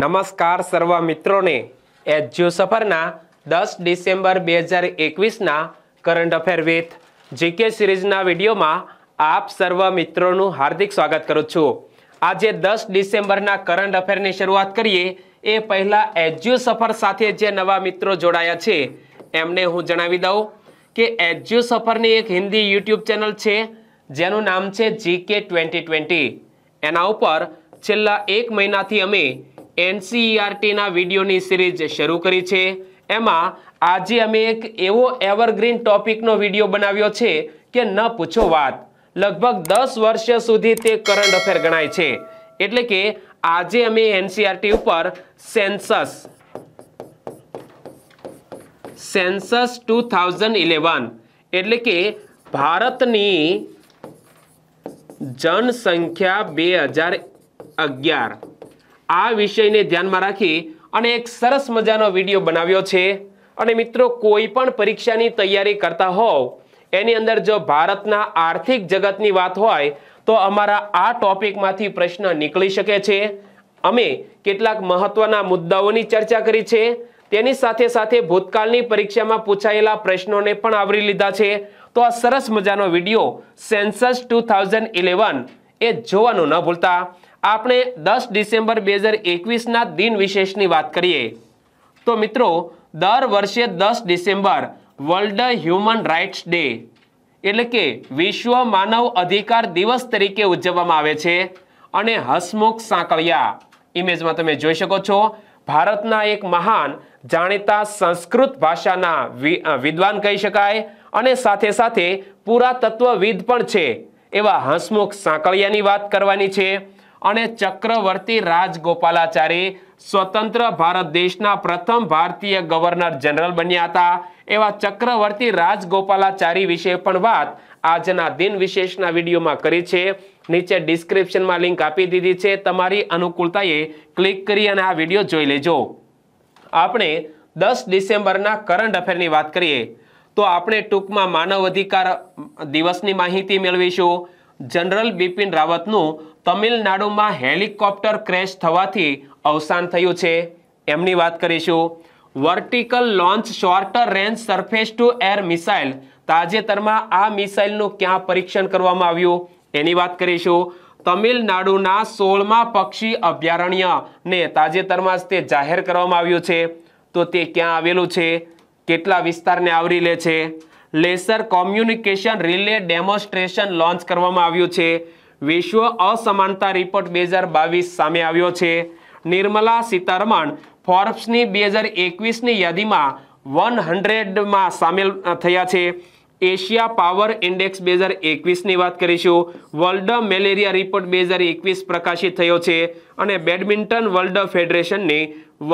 નમસ્કાર સર્વ મિત્રોને એજ્યુ સફરના દસ ડિસેમ્બર બે હજાર એકવીસના કરંટ અફેર વિથ જીકે સિરીઝના વિડીયોમાં આપ સર્વ મિત્રોનું હાર્દિક સ્વાગત કરું છું આજે દસ ડિસેમ્બરના કરંટ અફેરની શરૂઆત કરીએ એ પહેલાં એજ્યુ સફર સાથે જે નવા મિત્રો જોડાયા છે એમને હું જણાવી દઉં કે એજ્યુ સફરની એક હિન્દી યુટ્યુબ ચેનલ છે જેનું નામ છે જીકે ટ્વેન્ટી ટ્વેન્ટી એના ઉપર છેલ્લા એક મહિનાથી અમે એનસીઈઆરટીના વિડીયોની સિરીઝ શરૂ કરી છે એમાં આજે અમે એક એવો એવરગ્રીન ટોપિકનો વિડીયો બનાવ્યો છે કે ન પૂછો વાત લગભગ દસ વર્ષ સુધી તે કરંટ અફેર ગણાય છે એટલે કે આજે અમે એનસીઆરટી ઉપર census census two thousand eleven એટલે કે ભારતની જનસંખ્યા બે હજાર અગિયાર આ વિષયને ધ્યાનમાં રાખી અને એક સરસ મજાનો વિડીયો બનાવ્યો છે અને મિત્રો કોઈ પણ પરીક્ષાની તૈયારી કરતા હોવ એની અંદર જો ભારતના આર્થિક જગતની વાત હોય તો અમારા આ ટોપિકમાંથી પ્રશ્ન નીકળી શકે છે અમે કેટલાક મહત્વના મુદ્દાઓની ચર્ચા કરી છે તેની સાથે સાથે ભૂતકાળની પરીક્ષામાં પૂછાયેલા પ્રશ્નોને પણ આવરી લીધા છે તો આ સરસ મજાનો વિડીયો સેન્સસ ટુ એ જોવાનું ન ભૂલતા આપણે દસ ડિસેમ્બર બે હજાર એકવીસના દિન વિશેષની વાત કરીએ તો મિત્રો દર વર્ષે દસ December world human rights day એટલે કે વિશ્વ માનવ અધિકાર દિવસ તરીકે ઉજવવામાં આવે છે અને હસમુખ સાંકળિયા ઇમેજમાં તમે જોઈ શકો છો ભારતના એક મહાન જાણીતા સંસ્કૃત ભાષાના વિદ્વાન કહી શકાય અને સાથે સાથે પુરાતત્વવિદ પણ છે એવા હસમુખ સાંકળિયાની વાત કરવાની છે અને ચક્રવર્તી રાજગોપાલાચારી સ્વતંત્ર ભારત દેશના પ્રથમ ભારતીય ગવર્નર જનરલ બન્યા હતા એવા ચક્રવર્તી રાજગોપાલાચારી વિશે પણ વાત આજના દિન વિશેષના વિડીયોમાં કરી છે નીચે ડિસ્ક્રિપ્શનમાં લિંક આપી દીધી છે તમારી અનુકૂળતાએ ક્લિક કરી અને આ વિડીયો જોઈ લેજો આપણે દસ ડિસેમ્બરના કરંટ અફેરની વાત કરીએ તો આપણે ટૂંકમાં માનવ અધિકાર દિવસની માહિતી મેળવીશું જનરલ બિપિન રાવતનું તમિલનાડુમાં હેલિકોપ્ટર ક્રેશ થવાથી અવસાન થયું છે એમની વાત કરીશું vertical launch shorter range surface to air missile તાજેતરમાં આ મિસાઇલનું ક્યાં પરીક્ષણ કરવામાં આવ્યું એની વાત કરીશું તમિલનાડુના સોળમા પક્ષી અભયારણ્ય ને તાજેતરમાં જ તે જાહેર કરવામાં આવ્યું છે તો તે ક્યાં આવેલું છે કેટલા વિસ્તારને આવરી લે છે laser communication relay demonstration launch કરવામાં આવ્યું છે વિશ્વ અસમાનતા રિપોર્ટ બે હજાર બાવીસ સામે આવ્યો છે નિર્મલા સીતારમણ ફોર્બ્સની બે હજાર એકવીસની યાદીમાં વન હંડ્રેડમાં સામેલ થયા છે એશિયા પાવર ઇન્ડેક્સ બે હજાર એકવીસની વાત કરીશું વર્લ્ડ મેલેરિયા રિપોર્ટ બે હજાર એકવીસ પ્રકાશિત થયો છે અને બેડમિન્ટન વર્લ્ડ ફેડરેશનની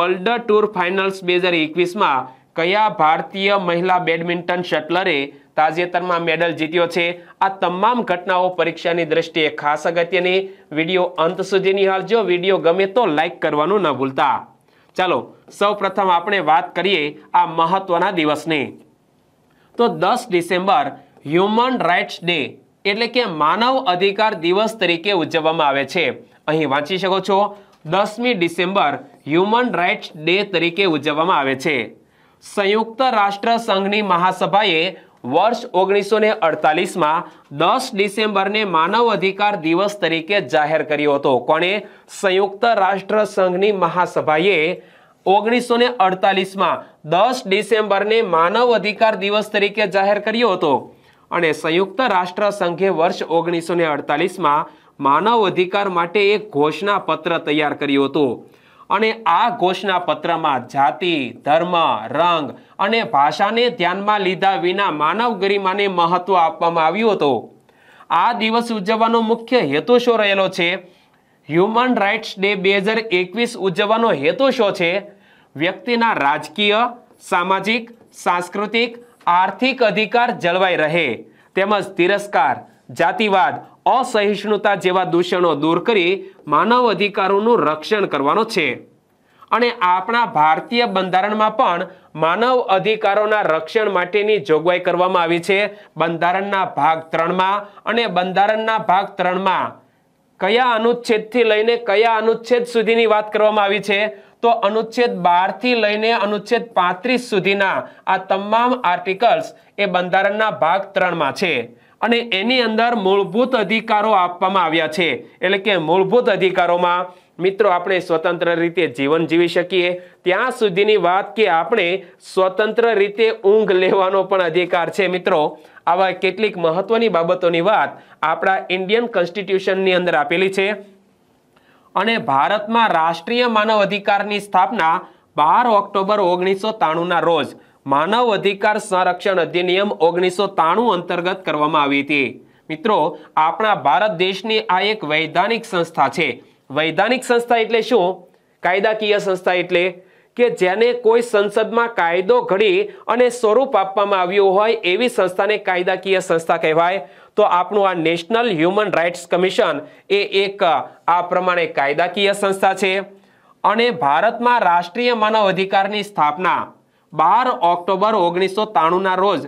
વર્લ્ડ ટૂર ફાઇનલ્સ બે હજાર એકવીસમાં કયા ભારતીય મહિલા બેડમિન્ટન શટલરે તાજેતરમાં મેડલ જીત્યો છે આ તમામ ઘટનાઓ પરીક્ષાની દ્રષ્ટિએ ખાસ અગત્યની વિડીયો અંત સુધી નિહાળજો વિડીયો ગમે તો લાઇક કરવાનું ન ભૂલતા ચાલો સૌપ્રથમ આપણે વાત કરીએ આ મહત્વના દિવસની તો દસ ડિસેમ્બર હ્યુમન રાઇટ્સ ડે એટલે કે માનવ અધિકાર દિવસ તરીકે ઉજવવામાં આવે છે અહીં વાંચી શકો છો દસમી ડિસેમ્બર હ્યુમન રાઇટ્સ ડે તરીકે ઉજવવામાં આવે છે સંયુક્ત રાષ્ટ્ર સંઘની મહાસભાએ વર્ષ ઓગણીસો ને અડતાલીસમાં દસ ડિસેમ્બરને માનવ અધિકાર દિવસ તરીકે જાહેર કર્યો હતો કોણે સંયુક્ત રાષ્ટ્ર સંઘની મહાસભાએ ઓગણીસો ને અડતાલીસમાં દસ ડિસેમ્બરને માનવ અધિકાર દિવસ તરીકે જાહેર કર્યો હતો અને સંયુક્ત રાષ્ટ્ર સંઘે વર્ષ ઓગણીસો ને અડતાલીસમાં માનવ અધિકાર માટે એક ઘોષણા પત્ર તૈયાર કર્યું હતું અને આ ઘોષણા પત્રમાં જાતિ ધર્મ રંગ અને ભાષાને ધ્યાનમાં લીધા વિના માનવ ગરિમાને મહત્વ આપવામાં આવ્યું હતું આ દિવસ ઉજવવાનો મુખ્ય હેતુ શું રહેલો છે હ્યુમન રાઇટ્સ ડે બે હજાર એકવીસ ઉજવવાનો હેતુ શો છે વ્યક્તિના રાજકીય સામાજિક સાંસ્કૃતિક આર્થિક અધિકાર જળવાઈ રહે તેમજ તિરસ્કાર જાતિવાદ અસહિષ્ણુતા જેવા દૂષણો દૂર કરી માનવ અધિકારોનું રક્ષણ કરવાનો છે અને આપણા ભારતીય બંધારણમાં પણ માનવ અધિકારોના રક્ષણ માટેની જોગવાઈ કરવામાં આવી છે બંધારણના ભાગ ત્રણમાં અને બંધારણના ભાગ ત્રણમાં કયા અનુચ્છેદથી લઈને કયા અનુચ્છેદ સુધીની વાત કરવામાં આવી છે તો અનુચ્છેદ બારથી લઈને અનુચ્છેદ પાંત્રીસ સુધીના આ તમામ આર્ટિકલ્સ એ બંધારણના ભાગ ત્રણમાં છે અને એની અંદર મૂળભૂત અધિકારો આપવામાં આવ્યા છે એટલે કે મૂળભૂત અધિકારોમાં મિત્રો આપણે સ્વતંત્ર રીતે જીવન જીવી શકીએ ત્યાં સુધીની વાત કે આપણે સ્વતંત્ર રીતે ઊંઘ લેવાનો પણ અધિકાર છે મિત્રો આવા કેટલીક મહત્વની બાબતોની વાત આપણા ઇન્ડિયન કોન્સ્ટિટ્યુશનની અંદર આપેલી છે અને ભારતમાં રાષ્ટ્રીય માનવ અધિકારની સ્થાપના બાર ઓક્ટોબર ઓગણીસો ના રોજ માનવ અધિકાર સંરક્ષણ અધિનિયમ ઓગણીસો તાણું અંતર્ગત કરવામાં આવી હતી મિત્રો આપણા ભારત દેશની આ એક વૈધાનિક સંસ્થા છે વૈધાનિક સંસ્થા એટલે શું કાયદાકીય સંસ્થા એટલે કે જેને કોઈ સંસદમાં કાયદો ઘડી અને સ્વરૂપ આપવામાં આવ્યું હોય એવી સંસ્થાને કાયદાકીય સંસ્થા કહેવાય તો આપણું આ નેશનલ હ્યુમન રાઇટ્સ કમિશન એ એક આ પ્રમાણે કાયદાકીય સંસ્થા છે અને ભારતમાં રાષ્ટ્રીય માનવ અધિકારની સ્થાપના બાર ઓક્ટોબર ઓગણીસો તાણુંના રોજ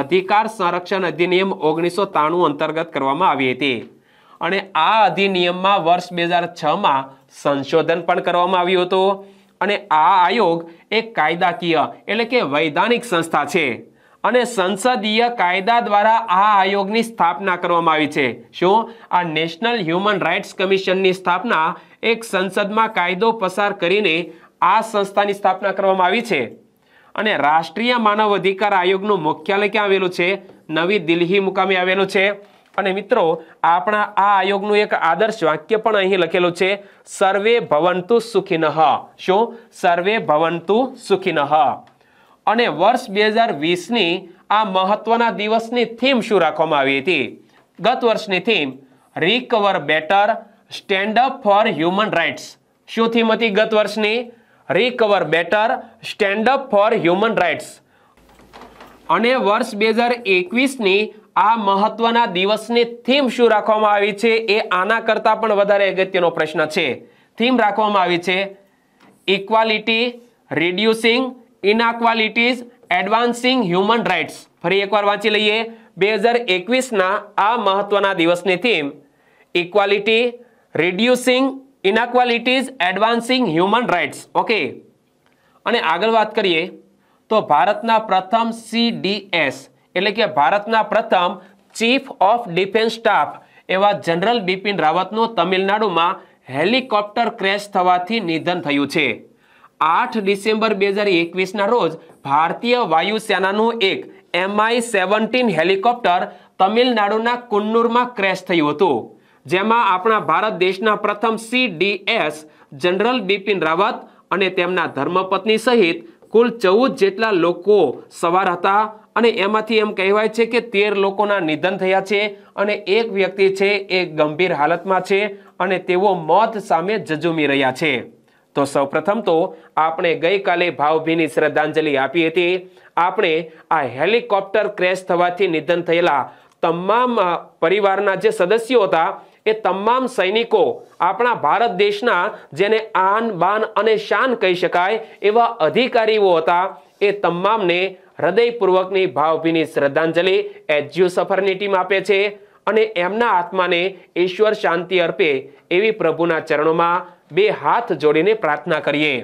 અધિકાર સંરક્ષણ અધિનિયમ ઓગણીસો તાણું અંતર્ગત કરવામાં આવી હતી અને આ અધિનિયમમાં વર્ષ બે હજાર છમાં સંશોધન પણ કરવામાં આવ્યું હતું અને આ આયોગ એક કાયદાકીય એટલે કે વૈધાનિક સંસ્થા છે અને સંસદીય કાયદા દ્વારા આ આયોગની સ્થાપના કરવામાં આવી છે શું આ નેશનલ હ્યુમન રાઇટ્સ કમિશનની સ્થાપના એક સંસદમાં કાયદો પસાર કરીને આ સંસ્થાની સ્થાપના કરવામાં આવી છે અને રાષ્ટ્રીય માનવ અધિકાર આયોગનું મુખ્યાલય ક્યાં આવેલું છે નવી દિલ્હી મુકામે આવેલું છે અને મિત્રો આપણા આ આયોગનું એક આદર્શ વાક્ય પણ અહીં લખેલું છે સર્વે ભવંતુ સુખીનહ શું સર્વે ભવંતુ સુખીનહ અને વર્ષ બે હજાર વીસની આ મહત્વના દિવસની થીમ શું રાખવામાં આવી હતી ગત વર્ષની theme recover better stand up for human rights શું થીમ હતી ગત વર્ષની recover better stand up for human rights અને વર્ષ બે હજાર એકવીસની આ મહત્વના દિવસની થીમ શું રાખવામાં આવી છે એ આના કરતાં પણ વધારે અગત્યનો પ્રશ્ન છે થીમ રાખવામાં આવી છે equality reducing inequalities advancing human rights ફરી એકવાર વાંચી લઈએ બે હજાર એકવીસના આ મહત્વના દિવસની theme equality reducing inequalities advancing human rights okay અને આગળ વાત કરીએ તો ભારતના પ્રથમ સીડીએસ એટલે કે ભારતના પ્રથમ ચીફ ઓફ ડિફેન્સ સ્ટાફ એવા જનરલ બિપિન રાવતનું તમિલનાડુમાં હેલિકોપ્ટર ક્રેશ થવાથી નિધન થયું છે આઠ ડિસેમ્બર બે હજાર એકવીસના રોજ ભારતીય વાયુસેનાનું એક એમઆઈ સેવન્ટીન હેલિકોપ્ટર તમિલનાડુના કુન્નુરમાં ક્રેશ થયું હતું જેમાં આપણા ભારત દેશના પ્રથમ સીડીએસ જનરલ બિપિન રાવત અને તેમના ધર્મપત્ની સહિત કુલ ચૌદ જેટલા લોકો સવાર હતા અને એમાંથી એમ કહેવાય છે કે તેર લોકોના નિધન થયા છે અને એક વ્યક્તિ છે એ ગંભીર હાલતમાં છે અને તેઓ મોત સામે જજુમી રહ્યા છે તો સૌપ્રથમ તો આપણે ગઈકાલે ભાવભીની શ્રદ્ધાંજલિ આપી હતી આપણે આ હેલિકોપ્ટર ક્રેશ થવાથી નિધન થયેલા તમામ પરિવારના જે સદસ્યો હતા એ તમામ સૈનિકો આપણા ભારત દેશના જેને આન બાન અને શાન કહી શકાય એવા અધિકારીઓ હતા એ તમામને હૃદયપૂર્વકની ભાવભીની શ્રદ્ધાંજલિ એચજીઓ સફરની ટીમ આપે છે અને એમના આત્માને ઈશ્વર શાંતિ અર્પે એવી પ્રભુના ચરણોમાં બે હાથ જોડીને પ્રાર્થના કરીએ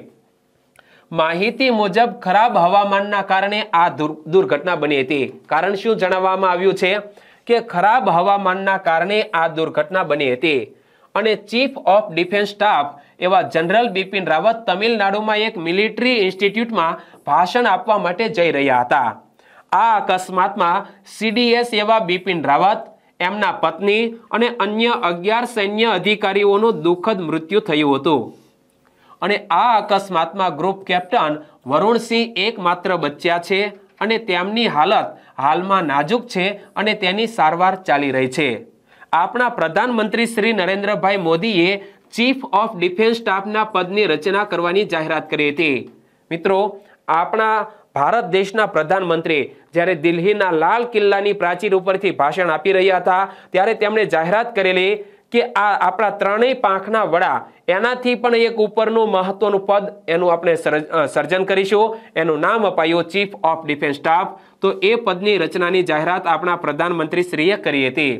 માહિતી મુજબ ખરાબ હવામાનના કારણે આ દુર્ઘટના બની હતી કારણ શું જણાવવામાં આવ્યું છે કે ખરાબ હવામાનના કારણે આ દુર્ઘટના બની હતી અને ચીફ ઓફ ડિફેન્સ સ્ટાફ એવા જનરલ બિપિન રાવત તમિલનાડુમાં એક મિલિટરી ઇન્સ્ટિટ્યૂટમાં ભાષણ આપવા માટે જઈ રહ્યા હતા આ અકસ્માતમાં સીડીએસ એવા બિપિન રાવત એમના પત્ની અને અન્ય અગિયાર સૈન્ય અધિકારીઓનું દુઃખદ મૃત્યુ થયું હતું અને આ અકસ્માતમાં ગ્રુપ કેપ્ટન વરુણસિંહ એકમાત્ર બચ્યા છે અને તેમની હાલત હાલમાં નાજુક છે અને તેની સારવાર ચાલી રહી છે આપણા પ્રધાનમંત્રી શ્રી નરેન્દ્રભાઈ મોદીએ ચીફ ઓફ ડિફેન્સ સ્ટાફના પદની રચના કરવાની જાહેરાત કરી હતી મિત્રો આપણા ભારત દેશના પ્રધાનમંત્રી જ્યારે દિલ્હીના લાલ કિલ્લાની પ્રાચીર ઉપરથી ભાષણ આપી રહ્યા હતા ત્યારે તેમણે જાહેરાત કરેલી કે આ આપણા ત્રણેય પાંખના વડા એનાથી પણ એક ઉપરનું મહત્વનું પદ એનું આપણે સર્જન કરીશું એનું નામ અપાયું ચીફ ઓફ ડિફેન્સ સ્ટાફ તો એ પદની રચનાની જાહેરાત આપણા પ્રધાનમંત્રી શ્રીએ કરી હતી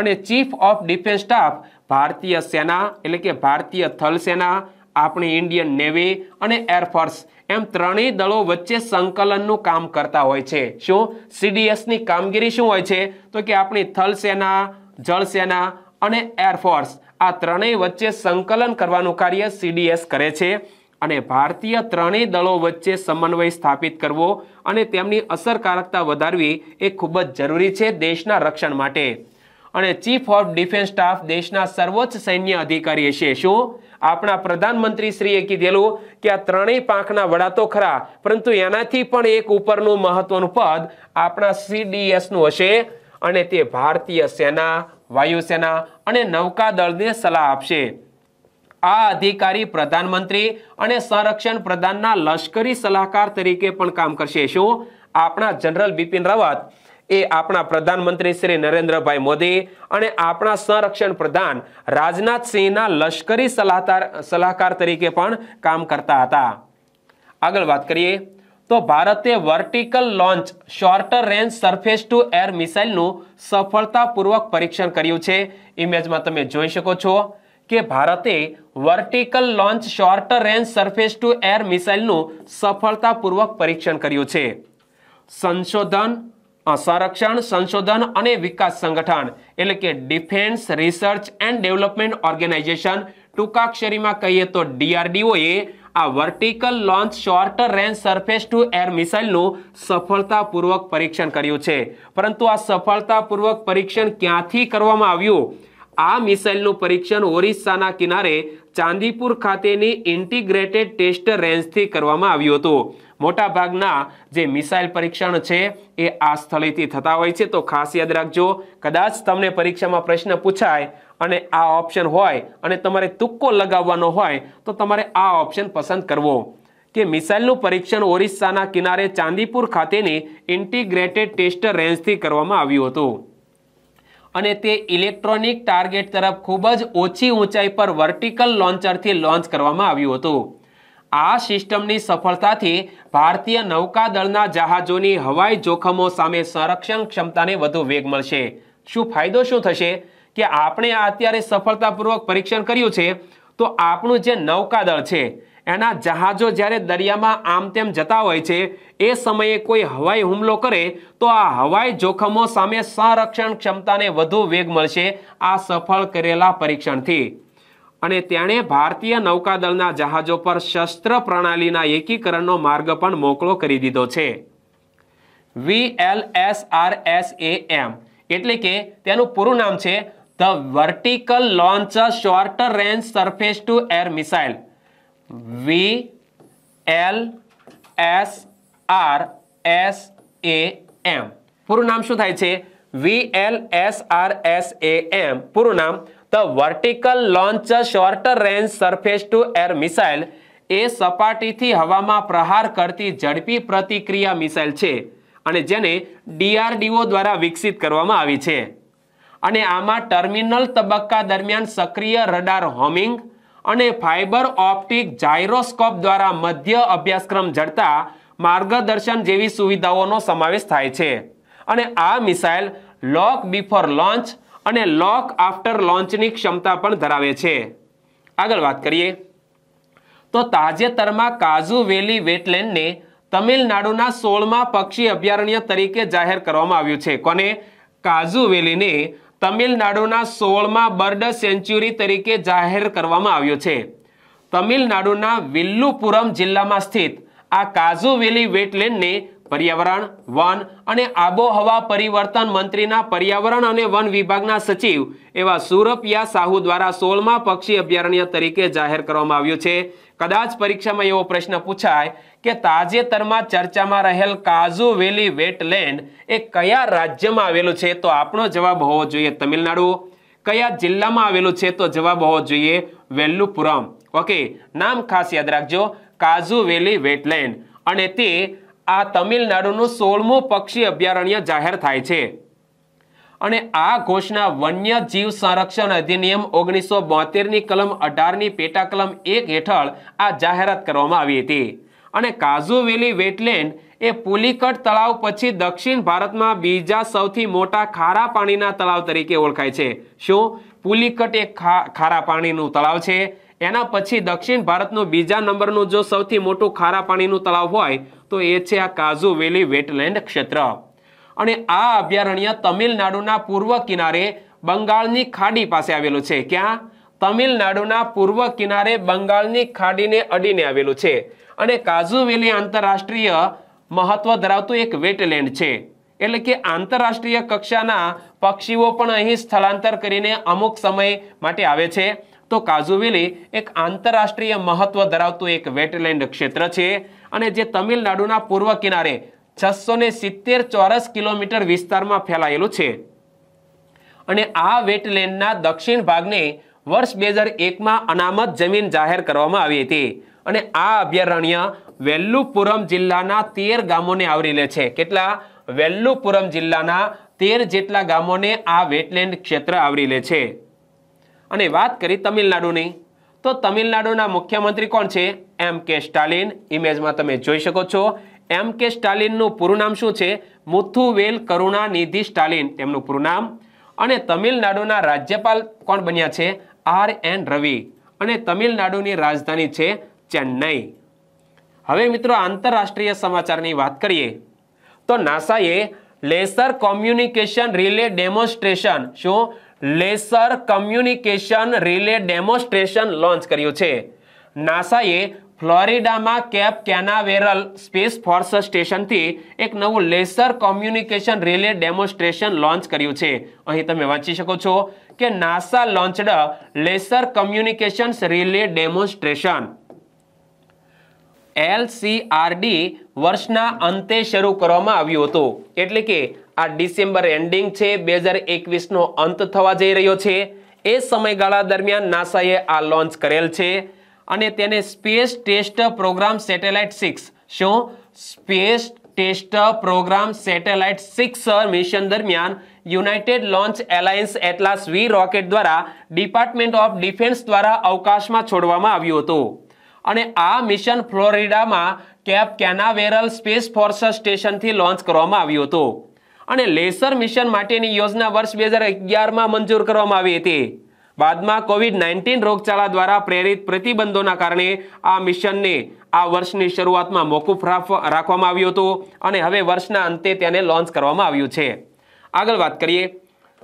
અને ચીફ ઓફ ડિફેન્સ સ્ટાફ ભારતીય સેના એટલે કે ભારતીય થલ સેના આપણી ઇન્ડિયન નેવી અને એરફોર્સ એમ ત્રણેય દળો વચ્ચે સંકલનનું કામ કરતા હોય છે શું સીડીએસની કામગીરી શું હોય છે તો કે આપણી થલ સેના જળ સેના અને એરફોર્સ આ ત્રણેય વચ્ચે સંકલન કરવાનું કાર્ય સીડીએસ કરે છે અને ભારતીય ત્રણેય દળો વચ્ચે સમન્વય સ્થાપિત કરવો અને તેમની અસરકારકતા વધારવી એ ખૂબ જ જરૂરી છે દેશના રક્ષણ માટે અને ચીફ ઓફ ડિફેન્સ સ્ટાફ દેશના સર્વોચ્ચ સૈન્ય અધિકારી છે શું આપણા પ્રધાનમંત્રી શ્રીએ કીધેલું કે આ ત્રણેય પાંખના વડા તો ખરા પરંતુ એનાથી પણ એક ઉપરનું મહત્વનું પદ આપણા સીડીએસનું હશે અને તે ભારતીય સેના વાયુસેના અને નૌકાદળને સલાહ આપશે આ અધિકારી પ્રધાનમંત્રી અને સંરક્ષણ પ્રધાનના લશ્કરી સલાહકાર તરીકે પણ કામ કરશે શું આપણા જનરલ બિપિન રાવત એ આપણા પ્રધાનમંત્રી શ્રી નરેન્દ્રભાઈ મોદી અને આપણા સંરક્ષણ પ્રધાન રાજનાથસિંહના લશ્કરી સલાહકાર સલાહકાર તરીકે પણ કામ કરતા હતા આગળ વાત કરીએ તો ભારતે vertical launch shorter range surface to air મિસાઇલનું સફળતાપૂર્વક પરીક્ષણ કર્યું છે ઇમેજમાં તમે જોઈ શકો છો કે ભારતે vertical launch shorter range surface to air મિસાઇલનું સફળતાપૂર્વક પરીક્ષણ કર્યું છે સંશોધન સંરક્ષણ સંશોધન અને વિકાસ સંગઠન એટલે કે defence research and development organisation ટૂંકાક્ષરીમાં કહીએ તો ડીઆરડીઓએ આ vertical launch short range surface to air મિસાઇલનું સફળતાપૂર્વક પરીક્ષણ કર્યું છે પરંતુ આ સફળતાપૂર્વક પરીક્ષણ ક્યાંથી કરવામાં આવ્યું આ મિસાઇલનું પરીક્ષણ ઓરિસ્સાના કિનારે ચાંદીપુર ખાતેની ઇન્ટિગ્રેટેડ ટેસ્ટ રેન્જથી કરવામાં આવ્યું હતું મોટાભાગના જે મિસાઇલ પરીક્ષણ છે એ આ સ્થળેથી થતા હોય છે તો ખાસ યાદ રાખજો કદાચ તમને પરીક્ષામાં પ્રશ્ન પૂછાય અને આ ઓપ્શન હોય અને તમારે તુક્કો લગાવવાનો હોય તો તમારે આ ઓપ્શન પસંદ કરવો કે મિસાઇલનું પરીક્ષણ ઓરિસ્સાના કિનારે ચાંદીપુર ખાતેની ઇન્ટિગ્રેટેડ ટેસ્ટ રેન્જથી કરવામાં આવ્યું હતું અને તે ઇલેક્ટ્રોનિક ટાર્ગેટ તરફ ખૂબ જ ઓછી ઊંચાઈ પર વર્ટિકલ લોન્ચરથી લોન્ચ કરવામાં આવ્યું હતું આ સિસ્ટમની સફળતાથી ભારતીય નૌકાદળના જહાજોની હવાઈ જોખમો સામે સંરક્ષણ ક્ષમતાને વધુ વેગ મળશે શું ફાયદો શું થશે કે આપણે આ અત્યારે સફળતાપૂર્વક પરીક્ષણ કર્યું છે તો આપણું જે નૌકાદળ છે એના જહાજો જ્યારે દરિયામાં આમ તેમ જતા હોય છે એ સમયે કોઈ હવાઈ હુમલો કરે તો આ હવાઈ જોખમો સામે સંરક્ષણ ક્ષમતાને વધુ વેગ મળશે આ સફળ કરેલા પરીક્ષણથી અને તેણે ભારતીય નૌકાદળના જહાજો પર શસ્ત્ર પ્રણાલીના એકીકરણનો માર્ગ પણ મોકળો કરી દીધો છે V L S R S A M એટલે કે તેનું પૂરું નામ છે the vertical launch short range surface to air missile V L S R S A M પૂરું નામ શું થાય છે V L S R S A M પૂરું નામ the vertical launch short range surface to air missile એ સપાટીથી હવામાં પ્રહાર કરતી ઝડપી પ્રતિક્રિયા મિસાઇલ છે અને જેને ડીઆરડીઓ દ્વારા વિકસિત કરવામાં આવી છે અને આમાં ટર્મિનલ તબક્કા દરમિયાન સક્રિય રડાર હોમિંગ અને ફાઇબર ઓપ્ટિક જાયરોસ્કોપ દ્વારા મધ્ય અભ્યાસક્રમ જડતા માર્ગદર્શન જેવી સુવિધાઓનો સમાવેશ થાય છે અને આ મિસાઇલ લોક બિફોર લોન્ચ અને લોક આફ્ટર લોન્ચની ક્ષમતા પણ ધરાવે છે આગળ વાત કરીએ તો તાજેતરમાં કાઝુ વેલી વેટલેન્ડને તમિલનાડુના સોળમાં પક્ષી અભયારણ્ય તરીકે જાહેર કરવામાં આવ્યું છે કોને કાઝુ વેલીને તમિલનાડુના સોળમાં બર્ડ સેન્ચ્યુરી તરીકે જાહેર કરવામાં આવ્યો છે તમિલનાડુના વિલ્લુપુરમ જિલ્લામાં સ્થિત આ કાઝુવેલી વેટલેન્ડને પર્યાવરણ વન અને આબોહવા પરિવર્તન મંત્રીના પર્યાવરણ અને વન વિભાગના સચિવ એવા સુરપિયા સાહુ દ્વારા સોળમાં પક્ષી અભયારણ્ય તરીકે જાહેર કરવામાં આવ્યું છે કદાચ પરીક્ષામાં એવો પ્રશ્ન પૂછાય કે તાજેતરમાં ચર્ચામાં રહેલ કાઝુ વેલી વેટલેન્ડ એ કયા રાજ્યમાં આવેલું છે તો આપણો જવાબ હોવો જોઈએ તમિલનાડુ કયા જિલ્લામાં આવેલું છે તો જવાબ હોવો જોઈએ વેલ્લુપુરમ ઓકે નામ ખાસ યાદ રાખજો કાઝુ વેલી વેટલેન્ડ અને તે આ તમિલનાડુનું સોળમું પક્ષી અભયારણ્ય જાહેર થાય છે અને આ ઘોષણા વન્ય જીવ સંરક્ષણ અધિનિયમ ઓગણીસો બોતેરની કલમ અઢારની પેટા કલમ એક હેઠળ આ જાહેરાત કરવામાં આવી હતી અને કાઝુવેલી વેટલેન્ડ એ પુલિકટ તળાવ પછી દક્ષિણ ભારતમાં બીજા સૌથી મોટા ખારા પાણીના તળાવ તરીકે ઓળખાય છે શું પુલિકટ એ ખારા પાણીનું તળાવ છે એના પછી દક્ષિણ ભારતનું બીજા નંબરનું જો સૌથી મોટું ખારા પાણીનું તળાવ હોય તો એ છે આ કાઝુવેલી વેટલેન્ડ ક્ષેત્ર અને આ અભયારણ્ય તમિલનાડુના પૂર્વ કિનારે બંગાળની ખાડી પાસે આવેલું છે ક્યાં તમિલનાડુના પૂર્વ કિનારે બંગાળની ખાડીને અડીને આવેલું છે અને કાઝુવેલી આંતરરાષ્ટ્રીય મહત્વ ધરાવતું એક વેટલેન્ડ છે એટલે કે આંતરરાષ્ટ્રીય કક્ષાના પક્ષીઓ પણ અહીં સ્થળાંતર કરીને અમુક સમય માટે આવે છે તો કાઝુવેલી એક આંતરરાષ્ટ્રીય મહત્વ ધરાવતું એક વેટલેન્ડ ક્ષેત્ર છે અને જે તમિલનાડુના પૂર્વ કિનારે છસો સિત્તેર ચોરસ કિલોમીટર વિસ્તારમાં ફેલાયેલું છે અને આ વેટલેન્ડના દક્ષિણ ભાગને વર્ષ બે હજાર એકમાં અનામત જમીન જાહેર કરવામાં આવી હતી અને આ અભયારણ્ય વેલ્લુપુરમ જિલ્લાના તેર ગામોને આવરી લે છે કેટલા વેલ્લુપુરમ જિલ્લાના તેર જેટલા ગામોને આ વેટલેન્ડ ક્ષેત્ર આવરી લે છે અને વાત કરી તમિલનાડુની તો તમિલનાડુના મુખ્યમંત્રી કોણ છે એમ કે સ્ટાલિન ઇમેજમાં તમે જોઈ શકો છો એમ કે સ્ટાલિનનું પૂરું નામ શું છે મુથુવેલ કરુણાનિધિ સ્ટાલિન તેમનું પૂરું નામ અને તમિલનાડુના રાજ્યપાલ કોણ બન્યા છે આર એન રવિ અને તમિલનાડુની રાજધાની છે ચેન્નઈ હવે મિત્રો આંતરરાષ્ટ્રીય સમાચારની વાત કરીએ તો નાસાએ લેસર કોમ્યુનિકેશન રિલે ડેમોન્સ્ટ્રેશન શું laser communication relay demonstration launch કર્યું છે નાસાએ ફ્લોરિડામાં કેપ કેનાવેરલ સ્પેસ ફોર્સ સ્ટેશનથી એક નવું laser communication relay demonstration launch કર્યું છે અહીં તમે વાંચી શકો છો કે NASA launched laser communications relay demonstration LCRD વર્ષના અંતે શરૂ કરવામાં આવ્યું હતું એટલે કે આ ડિસેમ્બર એન્ડિંગ છે બે હજાર એકવીસનો અંત થવા જઈ રહ્યો છે એ સમયગાળા દરમિયાન નાસાએ આ લોન્ચ કરેલ છે અને તેને space test program satellite six શું space test program satellite six mission દરમિયાન United Launch Alliance Atlas V rocket દ્વારા ડિપાર્ટમેન્ટ ઓફ ડિફેન્સ દ્વારા અવકાશમાં છોડવામાં આવ્યું હતું અને આ મિશન ફ્લોરિડામાં કેપ કેનાવેરલ સ્પેસ ફોર્સ સ્ટેશનથી લોન્ચ કરવામાં આવ્યું હતું અને લેસર મિશન માટેની યોજના વર્ષ બે હજાર અગિયારમાં મંજૂર કરવામાં આવી હતી બાદમાં કોવિડ નાઇન્ટીન રોગચાળા દ્વારા પ્રેરિત પ્રતિબંધોના કારણે આ મિશનને આ વર્ષની શરૂઆતમાં મોકૂફ રાખવામાં આવ્યું હતું અને હવે વર્ષના અંતે તેને લોન્ચ કરવામાં આવ્યું છે આગળ વાત કરીએ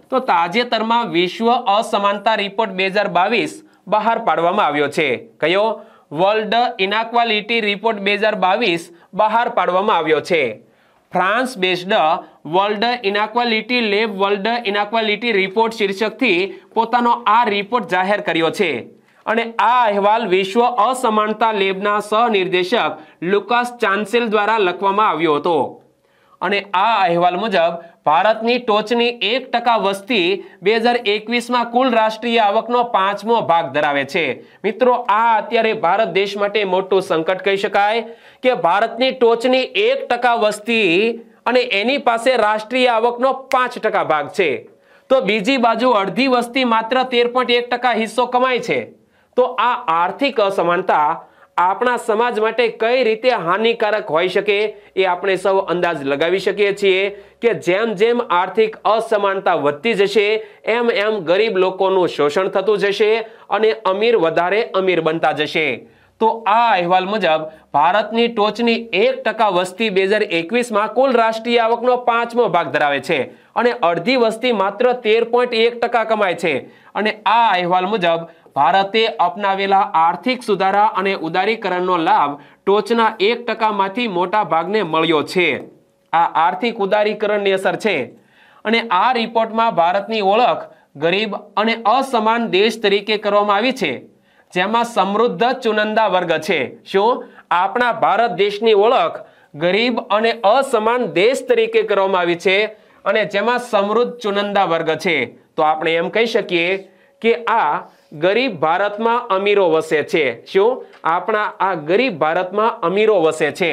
તો તાજેતરમાં વિશ્વ અસમાનતા રિપોર્ટ બે હજાર બાવીસ બહાર પાડવામાં આવ્યો છે કયો વર્લ્ડ ઇનાક્વાલિટી રિપોર્ટ બે હજાર બાવીસ બહાર પાડવામાં આવ્યો છે France based world inequality lab world inequality report શીર્ષકથી પોતાનો આ રિપોર્ટ જાહેર કર્યો છે અને આ અહેવાલ વિશ્વ અસમાનતા લેબના સહનિર્દેશક લુકાસ ચાન્સેલ દ્વારા લખવામાં આવ્યો હતો અને આ અહેવાલ મુજબ ભારતની ટોચની એક ટકા વસ્તી બે હજાર એકવીસમાં કુલ રાષ્ટ્રીય આવકનો પાંચમો ભાગ ધરાવે છે મિત્રો આ અત્યારે ભારત દેશ માટે મોટું સંકટ કહી શકાય કે ભારતની ટોચની એક ટકા વસ્તી અને એની પાસે રાષ્ટ્રીય આવકનો પાંચ ટકા ભાગ છે તો બીજી બાજુ અડધી વસ્તી માત્ર તેર પોઈન્ટ એક ટકા હિસ્સો કમાય છે તો આ આર્થિક અસમાનતા આપણા સમાજ માટે કઈ રીતે હાનિકારક હોઈ શકે એ આપણે સૌ અંદાજ લગાવી શકીએ છીએ કે જેમ જેમ આર્થિક અસમાનતા વધતી જશે એમ એમ ગરીબ લોકોનું શોષણ થતું જશે અને અમીર વધારે અમીર બનતા જશે તો આ અહેવાલ મુજબ ભારતની ટોચની એક ટકા વસ્તી બે હજાર એકવીસમાં કુલ રાષ્ટ્રીય આવકનો પાંચમો ભાગ ધરાવે છે અને અડધી વસ્તી માત્ર તેર પોઈન્ટ એક ટકા કમાય છે અને આ અહેવાલ મુજબ ભારતે અપનાવેલા આર્થિક સુધારા અને ઉદારીકરણનો લાભ ટોચના એક ટકામાંથી મોટા ભાગને મળ્યો છે આ આર્થિક ઉદારીકરણની અસર છે અને આ રિપોર્ટમાં ભારતની ઓળખ ગરીબ અને અસમાન દેશ તરીકે કરવામાં આવી છે જેમાં સમૃદ્ધ ચુનંદા વર્ગ છે શું આપણા ભારત દેશની ઓળખ ગરીબ અને અસમાન દેશ તરીકે કરવામાં આવી છે અને જેમાં સમૃદ્ધ ચુનંદા વર્ગ છે તો આપણે એમ કહી શકીએ કે આ ગરીબ ભારતમાં અમીરો વસે છે શું આપણા આ ગરીબ ભારતમાં અમીરો વસે છે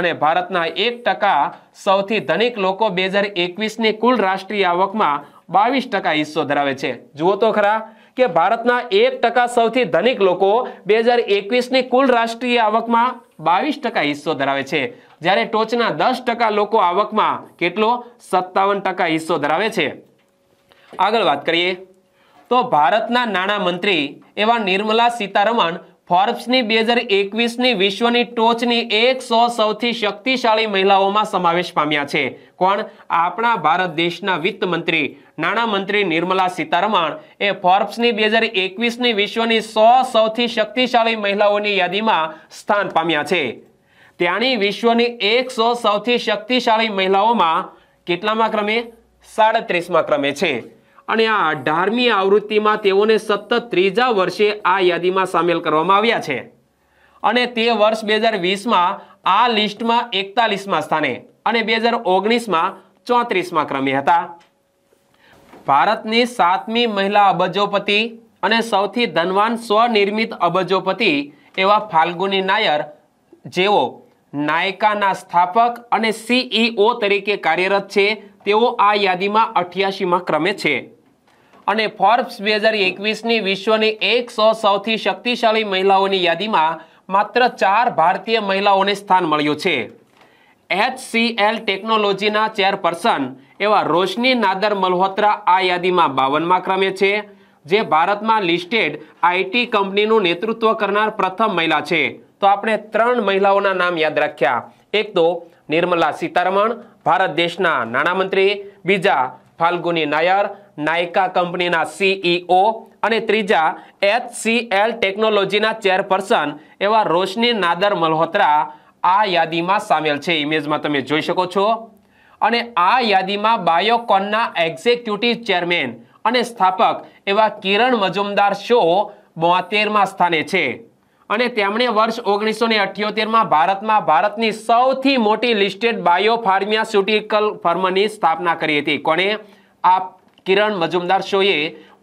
અને ભારતના એક ટકા સૌથી ધનિક લોકો બે હજાર એકવીસની કુલ રાષ્ટ્રીય આવકમાં બાવીસ ટકા હિસ્સો ધરાવે છે જુઓ તો ખરા કે ભારતના એક ટકા સૌથી ધનિક લોકો બે હજાર એકવીસની કુલ રાષ્ટ્રીય આવકમાં બાવીસ ટકા હિસ્સો ધરાવે છે જ્યારે ટોચના દસ ટકા લોકો આવકમાં કેટલો સત્તાવન ટકા હિસ્સો ધરાવે છે આગળ વાત કરીએ તો ભારતના નાણાં મંત્રી એવા નિર્મલા સીતારમણ ફોર્બ્સની બે હજાર એકવીસની વિશ્વની ટોચની એકસો સૌથી શક્તિશાળી મહિલાઓમાં સમાવેશ પામ્યા છે કોણ આપણા ભારત દેશના વિત્ત મંત્રી નાણામંત્રી નિર્મલા સીતારમણ એ ફોર્બ્સની બે હજાર એકવીસની વિશ્વની સો સૌથી શક્તિશાળી મહિલાઓની યાદીમાં સ્થાન પામ્યા છે ત્યાંની વિશ્વની એકસો સૌથી શક્તિશાળી મહિલાઓમાં કેટલામાં ક્રમે સાડત્રીસમાં ક્રમે છે અને આ અઢારમી આવૃત્તિમાં તેઓને સતત ત્રીજા વર્ષે આ યાદીમાં સામેલ કરવામાં આવ્યા છે અને તે વર્ષ બે હજાર વીસમાં આ લિસ્ટમાં એકતાલીસમાં સ્થાને અને બે હજાર ઓગણીસમાં ચોત્રીસમાં ક્રમે હતા ભારતની સાતમી મહિલા અબજોપતિ અને સૌથી ધનવાન સ્વનિર્મિત અબજોપતિ એવા ફાલ્ગુની નાયર જેઓ નાયકાના સ્થાપક અને સીઈઓ e તરીકે કાર્યરત છે તેઓ આ યાદીમાં અઠ્યાસીમાં ક્રમે છે અને ફોર્બ્સ બે હજાર એકવીસની વિશ્વની એકસો સૌથી શક્તિશાળી મહિલાઓની યાદીમાં માત્ર ચાર ભારતીય મહિલાઓને સ્થાન મળ્યું છે એચ સી એલ ટેકનોલોજીના ચેરપર્સન એવા રોશની નાદર મલ્હોત્રા આ યાદીમાં બાવનમાં ક્રમે છે જે ભારતમાં લિસ્ટેડ આઈટી કંપનીનું નેતૃત્વ કરનાર પ્રથમ મહિલા છે તો આપણે ત્રણ મહિલાઓના નામ યાદ રાખ્યા એક તો નિર્મલા સીતારમણ ભારત દેશના નાણામંત્રી બીજા ફાલ્ગુની નાયર નાયકા કંપનીના સીઈઓ e અને ત્રીજા એચ સી એલ ટેકનોલોજીના ચેરપર્સન એવા રોશની નાદર મલ્હોત્રા આ યાદીમાં સામેલ છે ઇમેજમાં તમે જોઈ શકો છો અને આ યાદીમાં બાયોકોનના એક્ઝિક્યુટિવ ચેરમેન અને સ્થાપક એવા કિરણ મજુમદાર શો બોતેરમાં સ્થાને છે અને તેમણે વર્ષ ઓગણીસો ને અઠ્યોતેરમાં ભારતમાં ભારતની સૌથી મોટી લિસ્ટેડ બાયો ફાર્માસ્યુટિકલ ફર્મની સ્થાપના કરી હતી કોણે આ કિરણ મજુમદાર શોએ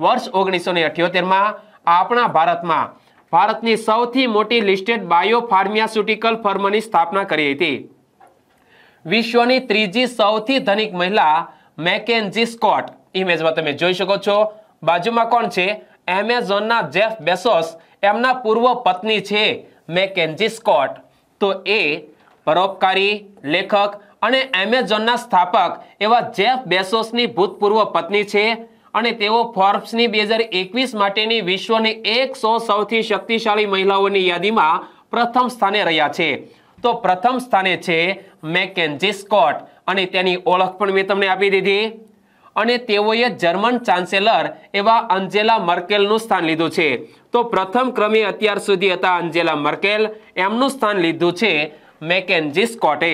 વર્ષ ઓગણીસો ને અઠ્યોતેરમાં આપણા ભારતમાં ભારતની સૌથી મોટી લિસ્ટેડ બાયો ફાર્મિયાસ્યુટિકલ ફર્મની સ્થાપના કરી હતી વિશ્વની ત્રીજી સૌથી ધનિક મહિલા મેકેન્જી સ્કોટ ઇમેજમાં તમે જોઈ શકો છો બાજુમાં કોણ છે એમેઝોનના જેફ બેસોસ એમના પૂર્વ પત્ની છે મેકેન્જી સ્કોટ તો એ પરોપકારી લેખક અને એમેઝોનના સ્થાપક એવા જેફ બેસોસની ભૂતપૂર્વ પત્ની છે અને તેઓ ફોર્બ્સની બે હજાર એકવીસ માટેની વિશ્વની એકસો સૌથી શક્તિશાળી મહિલાઓની યાદીમાં પ્રથમ સ્થાને રહ્યા છે તો પ્રથમ સ્થાને છે મેકેન્જી સ્કોટ અને તેની ઓળખ પણ મેં તમને આપી દીધી અને તેઓએ જર્મન ચાન્સેલર એવા અંજેલા મર્કેલનું સ્થાન લીધું છે તો પ્રથમ ક્રમે અત્યાર સુધી હતા અંજેલા મર્કેલ એમનું સ્થાન લીધું છે મેકેન્જી સ્કોટે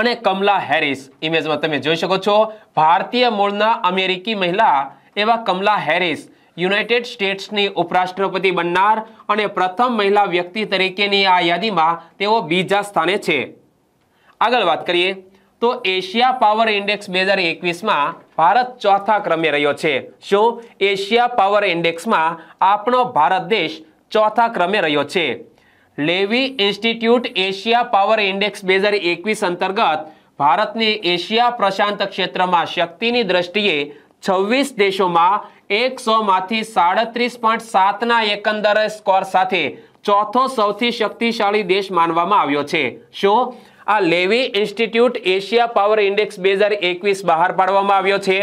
અને કમલા હેરિસ ઇમેજમાં તમે જોઈ શકો છો ભારતીય મૂળના અમેરિકી મહિલા એવા કમલા હેરિસ યુનાઇટેડ સ્ટેટ્સની ઉપરાષ્ટ્રપતિ બનનાર અને પ્રથમ મહિલા વ્યક્તિ તરીકેની આ યાદીમાં તેઓ બીજા સ્થાને છે આગળ વાત કરીએ તો એશિયા પાવર ઇન્ડેક્સ બે હજાર એકવીસમાં ભારત ચોથા ક્રમે રહ્યો છે શું એશિયા પાવર ઇન્ડેક્સમાં આપણો ભારત દેશ ચોથા ક્રમે રહ્યો છે લેવી ઇન્સ્ટિટ્યૂટ એશિયા પાવર ઇન્ડેક્સ બે હજાર એકવીસ અંતર્ગત ભારતને એશિયા પ્રશાંત ક્ષેત્રમાં શક્તિની દ્રષ્ટિએ છવ્વીસ દેશોમાં એકસોમાંથી સાડત્રીસ પોઈન્ટ સાતના એકંદર સ્કોર સાથે ચોથો સૌથી શક્તિશાળી દેશ માનવામાં આવ્યો છે શું આ લેવી ઇન્સ્ટિટ્યૂટ એશિયા પાવર ઇન્ડેક્સ બે હજાર એકવીસ બહાર પાડવામાં આવ્યો છે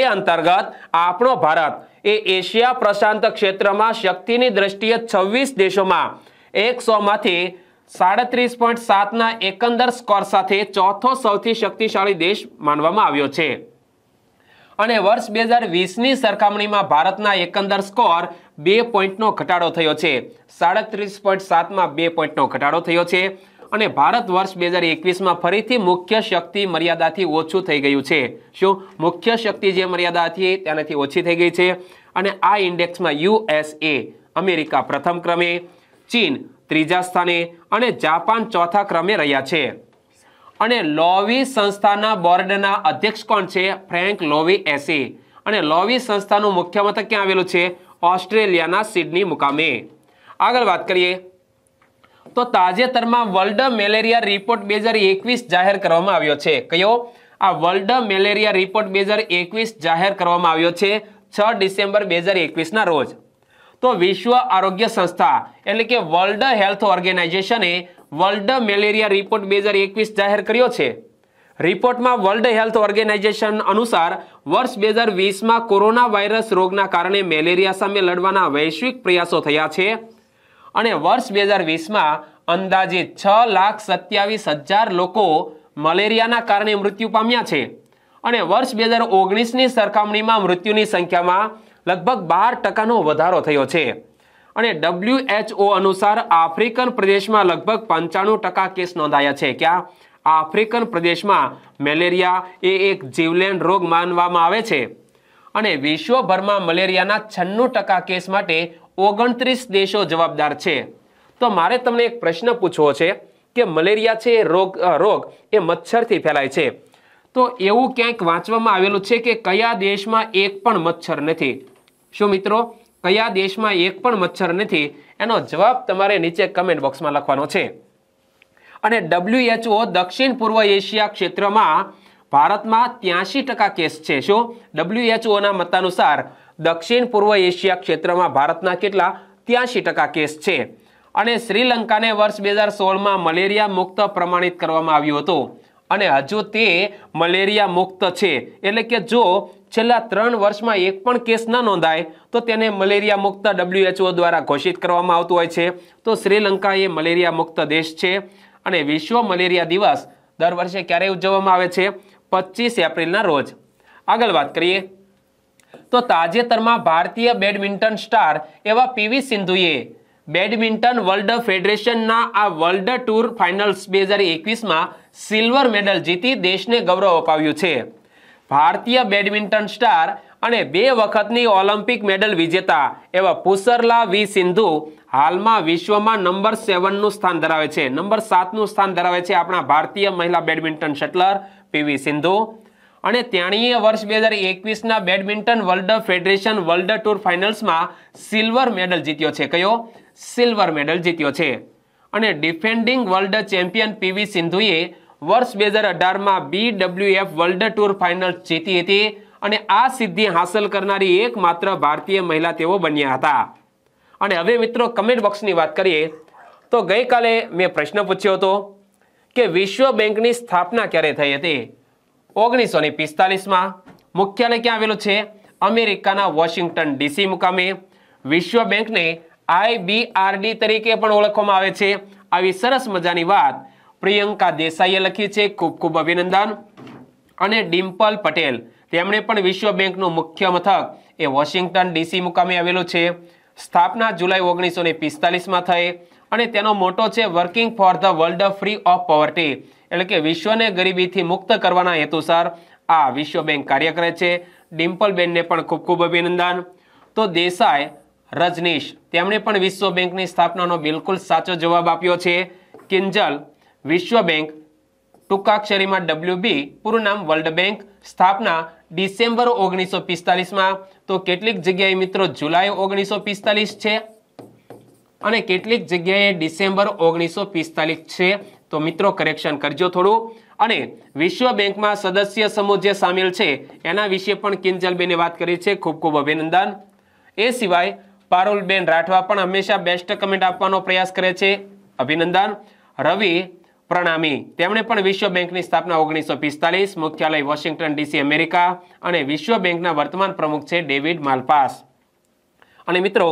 એ અંતર્ગત આપણો ભારત એ એશિયા પ્રશાંત ક્ષેત્રમાં શક્તિની દ્રષ્ટિએ છવ્વીસ દેશોમાં એકસોમાંથી સાડત્રીસ પોઈન્ટ સાતના એકંદર સ્કોર સાથે ચોથો સૌથી શક્તિશાળી દેશ માનવામાં આવ્યો છે અને વર્ષ બે હજાર વીસની સરખામણીમાં ભારતના એકંદર સ્કોર બે પોઈન્ટનો ઘટાડો થયો છે સાડત્રીસ પોઈન્ટ સાતમાં બે પોઈન્ટનો ઘટાડો થયો છે અને ભારત વર્ષ બે હજાર એકવીસમાં ફરીથી મુખ્ય શક્તિ મર્યાદાથી ઓછું થઈ ગયું છે શું મુખ્ય શક્તિ જે મર્યાદા હતી તેનાથી ઓછી થઈ ગઈ છે અને આ ઇન્ડેક્સમાં યુએસએ અમેરિકા પ્રથમ ક્રમે ચીન ત્રીજા સ્થાને અને જાપાન ચોથા ક્રમે રહ્યા છે અને લોવી સંસ્થાના બોર્ડના અધ્યક્ષ કોણ છે ફ્રેન્ક લોવી એસી અને લોવી સંસ્થાનું મુખ્ય મથક ક્યાં આવેલું છે ઓસ્ટ્રેલિયાના સિડની મુકામે આગળ વાત કરીએ તો તાજેતરમાં વર્લ્ડ મેલેરિયા રિપોર્ટ બે હજાર એકવીસ જાહેર કરવામાં આવ્યો છે કયો આ વર્લ્ડ મેલેરિયા રિપોર્ટ બે હજાર એકવીસ જાહેર કરવામાં આવ્યો છે છ ડિસેમ્બર બે હજાર એકવીસના રોજ તો વિશ્વ આરોગ્ય સંસ્થા એટલે કે વર્લ્ડ હેલ્થ ઓર્ગેનાઇઝેશને વર્લ્ડ મેલેરિયા રિપોર્ટ બે હજાર એકવીસ જાહેર કર્યો છે રિપોર્ટમાં વર્લ્ડ હેલ્થ ઓર્ગેનાઇઝેશન અનુસાર વર્ષ બે હજાર વીસમાં કોરોના વાયરસ રોગના કારણે મેલેરિયા સામે લડવાના વૈશ્વિક પ્રયાસો થયા છે અને વર્ષ બે હજાર વીસમાં અંદાજે છ લાખ સત્યાવીસ હજાર લોકો મલેરિયાના કારણે મૃત્યુ પામ્યા છે અને વર્ષ બે હજાર ઓગણીસની સરખામણીમાં મૃત્યુની સંખ્યામાં લગભગ બાર ટકાનો વધારો થયો છે અને ડબ્લ્યુએચઓ અનુસાર આફ્રિકન પ્રદેશમાં લગભગ પંચાણું ટકા કેસ નોંધાયા છે ક્યાં આફ્રિકન પ્રદેશમાં મેલેરિયા એ એક જીવલેણ રોગ માનવામાં આવે છે અને વિશ્વભરમાં મલેરિયાના છન્નું ટકા કેસ માટે ઓગણત્રીસ દેશો જવાબદાર છે તો મારે તમને એક પ્રશ્ન પૂછવો છે કે મલેરિયા છે રોગ રોગ એ મચ્છરથી ફેલાય છે તો એવું ક્યાંક વાંચવામાં આવેલું છે કે કયા દેશમાં એક પણ મચ્છર નથી શું મિત્રો કયા દેશમાં એક પણ મચ્છર નથી એનો જવાબ તમારે નીચે કમેન્ટ બોક્સમાં લખવાનો છે અને ડબલ્યુએચઓ દક્ષિણ પૂર્વ એશિયા ક્ષેત્રમાં ભારતમાં ત્યાંશી ટકા કેસ છે શું ડબલ્યુએચઓના મતાનુસાર દક્ષિણ પૂર્વ એશિયા ક્ષેત્રમાં ભારતના કેટલા ત્યાંશી ટકા કેસ છે અને શ્રીલંકાને વર્ષ બે હજાર સોળમાં મલેરિયા મુક્ત પ્રમાણિત કરવામાં આવ્યું હતું અને હજુ તે મલેરિયા મુક્ત છે એટલે કે જો છેલ્લા ત્રણ વર્ષમાં એક પણ કેસ ન નોંધાય તો તેને મલેરિયા મુક્ત ડબલ્યુએચઓ દ્વારા ઘોષિત કરવામાં આવતું હોય છે તો શ્રીલંકા એ મલેરિયા મુક્ત દેશ છે અને વિશ્વ મલેરિયા દિવસ દર વર્ષે ક્યારે ઉજવવામાં આવે છે પચીસ એપ્રિલના રોજ આગળ વાત કરીએ તો તાજેતરમાં ભારતીય બેડમિન્ટન સ્ટાર એવા પીવી સિંધુએ બેડમિન્ટન વર્લ્ડ ફેડરેશનના આ વર્લ્ડ ટૂર ફાઇનલ્સ બે હજાર એકવીસમાં સિલ્વર મેડલ જીતી દેશને ગૌરવ અપાવ્યું છે ભારતીય બેડમિન્ટન સ્ટાર અને બે વખતની ઓલિમ્પિક મેડલ વિજેતા એવા પુસરલા વી સિંધુ હાલમાં વિશ્વમાં નંબર સેવનનું સ્થાન ધરાવે છે નંબર સાતનું સ્થાન ધરાવે છે આપણા ભારતીય મહિલા બેડમિન્ટન શટલર પીવી સિંધુ અને ત્યાણીએ વર્ષ બે હજાર એકવીસના badminton world federation world tour ફાઇનલ્સમાં સિલ્વર મેડલ જીત્યો છે કયો સિલ્વર મેડલ જીત્યો છે અને ડિફેન્ડિંગ વર્લ્ડ ચેમ્પિયન પીવી સિંધુએ વર્ષ બે હજાર અઢારમાં બીડબ્લ્યુએફ વર્લ્ડ ટુર ફાઇનલ જીતી હતી અને આ સિદ્ધિ હાંસલ કરનારી એકમાત્ર ભારતીય મહિલા તેઓ બન્યા હતા અને હવે મિત્રો કમેન્ટ બોક્સની વાત કરીએ તો ગઈકાલે મેં પ્રશ્ન પૂછ્યો હતો કે વિશ્વ બેંકની સ્થાપના ક્યારે થઈ હતી ઓગણીસો ને પિસ્તાલીસમાં મુખ્યાલય ક્યાં આવેલું છે અમેરિકાના વોશિંગ્ટન ડીસી મુકામે વિશ્વ બેંકને આઈબીઆરડી તરીકે પણ ઓળખવામાં આવે છે આવી સરસ મજાની વાત પ્રિયંકા દેસાઈએ લખી છે ખૂબ ખૂબ અભિનંદન અને ડિમ્પલ પટેલ તેમણે પણ વિશ્વ બેંકનું મુખ્ય મથક એ વોશિંગ્ટન ડીસી મુકામે આવેલું છે સ્થાપના જુલાઈ ઓગણીસો ને પિસ્તાલીસમાં થઈ અને તેનો મોટો છે working for the world free of poverty એટલે કે વિશ્વને ગરીબીથી મુક્ત કરવાના હેતુસર આ વિશ્વ બેંક કાર્ય કરે છે ડિમ્પલબેનને પણ ખૂબ ખૂબ અભિનંદન તો દેસાઈ રજનીશ તેમણે પણ વિશ્વ બેંકની સ્થાપનાનો બિલકુલ સાચો જવાબ આપ્યો છે કિંજલ વિશ્વ બેંક ટૂંકાક્ષરીમાં ડબલ્યુબી પૂરું નામ વર્લ્ડ બેંક સ્થાપના ડિસેમ્બર ઓગણીસો પિસ્તાલીસમાં તો કેટલીક જગ્યાએ મિત્રો જુલાઈ ઓગણીસો પિસ્તાલીસ છે અને કેટલીક જગ્યાએ ડિસેમ્બર ઓગણીસો પિસ્તાલીસ છે તો મિત્રો કરેક્શન કરજો થોડું અને વિશ્વ બેંકમાં સદસ્ય સમૂહ જે સામેલ છે એના વિશે પણ કિંજલબેને વાત કરી છે ખૂબ ખૂબ અભિનંદન એ સિવાય પારુલબેન રાઠવા પણ હંમેશા બેસ્ટ કમેન્ટ આપવાનો પ્રયાસ કરે છે અભિનંદન રવિ પ્રણામી તેમણે પણ વિશ્વ બેંકની સ્થાપના ઓગણીસો પિસ્તાલીસ મુખ્યાલય વોશિંગ્ટન ડીસી અમેરિકા અને વિશ્વ બેંકના વર્તમાન પ્રમુખ છે ડેવિડ માલપાસ અને મિત્રો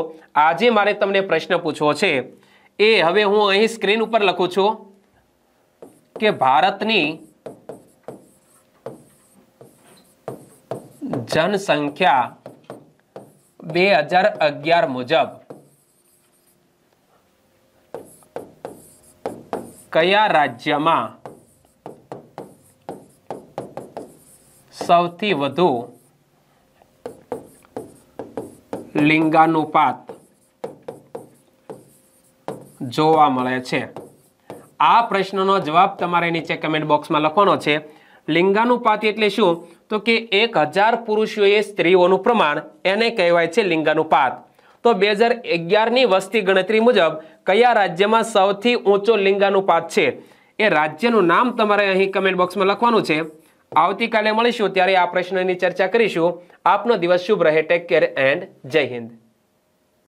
આજે મારે તમને પ્રશ્ન પૂછવો છે એ હવે હું અહીં સ્ક્રીન ઉપર લખું છું કે ભારતની જનસંખ્યા બે હજાર અગિયાર મુજબ કયા રાજ્યમાં સૌથી વધુ લિંગાનુપાત જોવા મળે છે આ પ્રશ્નનો જવાબ તમારે નીચે કમેન્ટ બોક્સમાં લખવાનો છે લિંગાનુપાત એટલે શું તો કે એક હજાર પુરુષોએ સ્ત્રીઓનું પ્રમાણ એને કહેવાય છે લિંગાનુપાત તો બે હજાર ની વસ્તી ગણતરી મુજબ કયા રાજ્યમાં સૌથી ઊંચો લિંગાનું લિંગાનુપાત છે એ રાજ્યનું નામ તમારે અહીં કમેન્ટ બોક્સમાં લખવાનું છે આવતીકાલે મળીશું ત્યારે આ પ્રશ્નની ચર્ચા કરીશું આપનો દિવસ શુભ રહે ટેક કેર એન્ડ જય હિન્દ